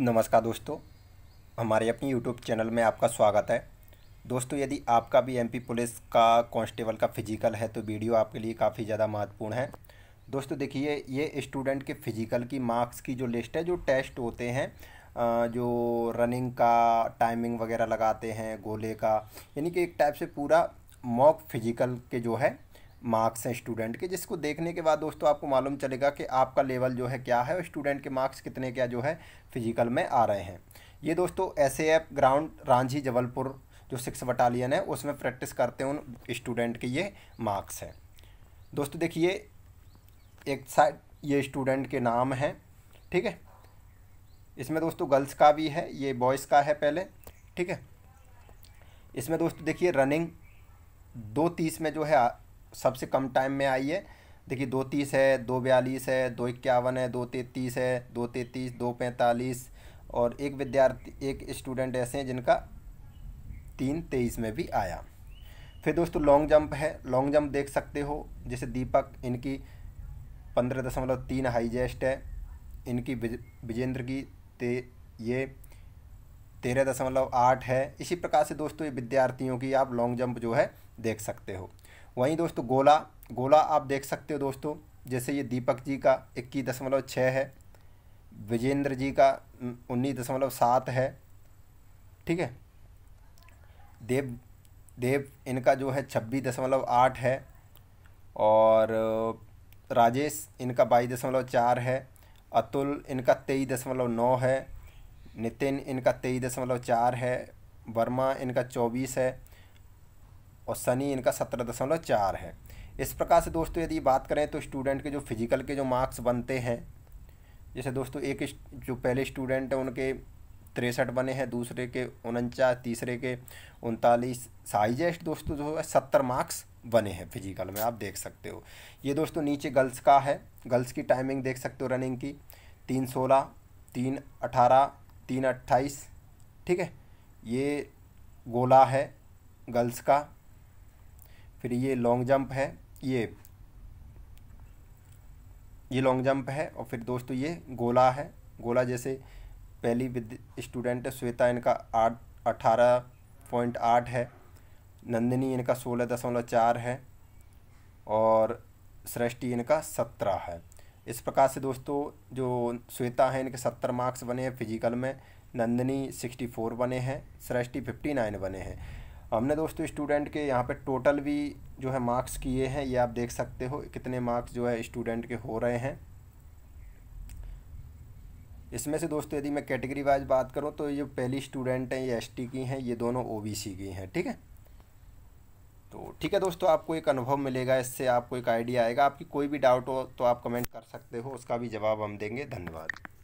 नमस्कार दोस्तों हमारे अपने यूट्यूब चैनल में आपका स्वागत है दोस्तों यदि आपका भी एमपी पुलिस का कांस्टेबल का फिजिकल है तो वीडियो आपके लिए काफ़ी ज़्यादा महत्वपूर्ण है दोस्तों देखिए ये स्टूडेंट के फिजिकल की मार्क्स की जो लिस्ट है जो टेस्ट होते हैं जो रनिंग का टाइमिंग वगैरह लगाते हैं गोले का यानी कि एक टाइप से पूरा मॉक फिजिकल के जो है मार्क्स हैं स्टूडेंट के जिसको देखने के बाद दोस्तों आपको मालूम चलेगा कि आपका लेवल जो है क्या है और स्टूडेंट के मार्क्स कितने क्या जो है फिजिकल में आ रहे हैं ये दोस्तों ऐसे ऐप ग्राउंड रांझी जबलपुर जो सिक्स बटालियन है उसमें प्रैक्टिस करते हैं उन स्टूडेंट के ये मार्क्स हैं दोस्तों देखिए एक साइड ये स्टूडेंट के नाम हैं ठीक है इसमें दोस्तों गर्ल्स का भी है ये बॉयज़ का है पहले ठीक है इसमें दोस्तों देखिए रनिंग दो तीस में जो है सबसे कम टाइम में आई है देखिए दो तीस है दो बयालीस है दो इक्यावन है दो तैतीस है दो तैतीस दो पैंतालीस और एक विद्यार्थी एक स्टूडेंट ऐसे हैं जिनका तीन तेईस में भी आया फिर दोस्तों लॉन्ग जंप है लॉन्ग जंप देख सकते हो जैसे दीपक इनकी पंद्रह दशमलव तीन हाईजेस्ट है इनकी विजेंद्र की ते ये तेरह दशमलव आठ है इसी प्रकार से दोस्तों ये विद्यार्थियों की आप लॉन्ग जंप जो है देख सकते हो वहीं दोस्तों गोला गोला आप देख सकते हो दोस्तों जैसे ये दीपक जी का इक्कीस दशमलव छः है विजेंद्र जी का उन्नीस दशमलव सात है ठीक है देव देव इनका जो है छब्बीस दशमलव आठ है और राजेश इनका बाईस दशमलव चार है अतुल इनका तेईस दशमलव नौ है नितिन इनका तेईस दशमलव चार है वर्मा इनका चौबीस है और सनी इनका सत्रह दशमलव चार है इस प्रकार से दोस्तों यदि बात करें तो स्टूडेंट के जो फिजिकल के जो मार्क्स बनते हैं जैसे दोस्तों एक जो पहले स्टूडेंट हैं उनके तिरसठ बने हैं दूसरे के उनचास तीसरे के उनतालीस हाइजेस्ट दोस्तों जो है सत्तर मार्क्स बने हैं फिजिकल में आप देख सकते हो ये दोस्तों नीचे गर्ल्स का है गर्ल्स की टाइमिंग देख सकते हो रनिंग की तीन सोलह तीन अठारह तीन अट्ठाईस ठीक है ये गोला है गर्ल्स का फिर ये लॉन्ग जंप है ये ये लॉन्ग जंप है और फिर दोस्तों ये गोला है गोला जैसे पहली स्टूडेंट श्वेता इनका आठ अठारह पॉइंट आठ है नंदिनी इनका सोलह दशमलव चार है और सृष्टि इनका सत्रह है इस प्रकार से दोस्तों जो श्वेता हैं इनके सत्तर मार्क्स बने हैं फिजिकल में नंदिनी सिक्सटी फोर बने हैं सृष्टि फिफ्टी नाइन बने हैं हमने दोस्तों स्टूडेंट के यहाँ पे टोटल भी जो है मार्क्स किए हैं ये आप देख सकते हो कितने मार्क्स जो है स्टूडेंट के हो रहे हैं इसमें से दोस्तों यदि मैं कैटेगरी वाइज बात करूँ तो ये पहली स्टूडेंट हैं ये एस की हैं ये दोनों ओ की हैं ठीक है तो ठीक है दोस्तों आपको एक अनुभव मिलेगा इससे आपको एक आइडिया आएगा आपकी कोई भी डाउट हो तो आप कमेंट कर सकते हो उसका भी जवाब हम देंगे धन्यवाद